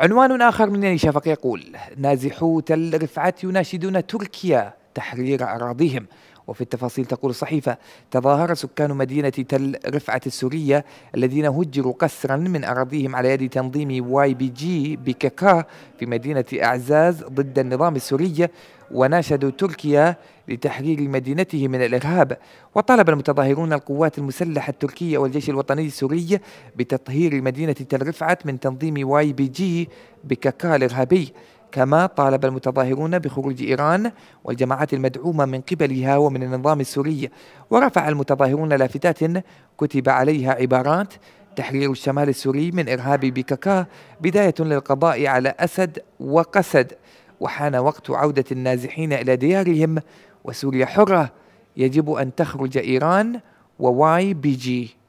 عنوان آخر من نيشافق يقول نازحو تل رفعت يناشدون تركيا تحرير أراضيهم وفي التفاصيل تقول الصحيفة تظاهر سكان مدينة تل رفعة السورية الذين هجروا قسرا من أراضيهم على يد تنظيم واي بي جي بككا في مدينة أعزاز ضد النظام السوري وناشدوا تركيا لتحرير مدينته من الإرهاب وطالب المتظاهرون القوات المسلحة التركية والجيش الوطني السوري بتطهير مدينة تل رفعة من تنظيم واي بي جي بككا الإرهابي كما طالب المتظاهرون بخروج إيران والجماعات المدعومة من قبلها ومن النظام السوري ورفع المتظاهرون لافتات كتب عليها عبارات تحرير الشمال السوري من إرهاب بيكاكا بداية للقضاء على أسد وقسد وحان وقت عودة النازحين إلى ديارهم وسوريا حرة يجب أن تخرج إيران وواي بي جي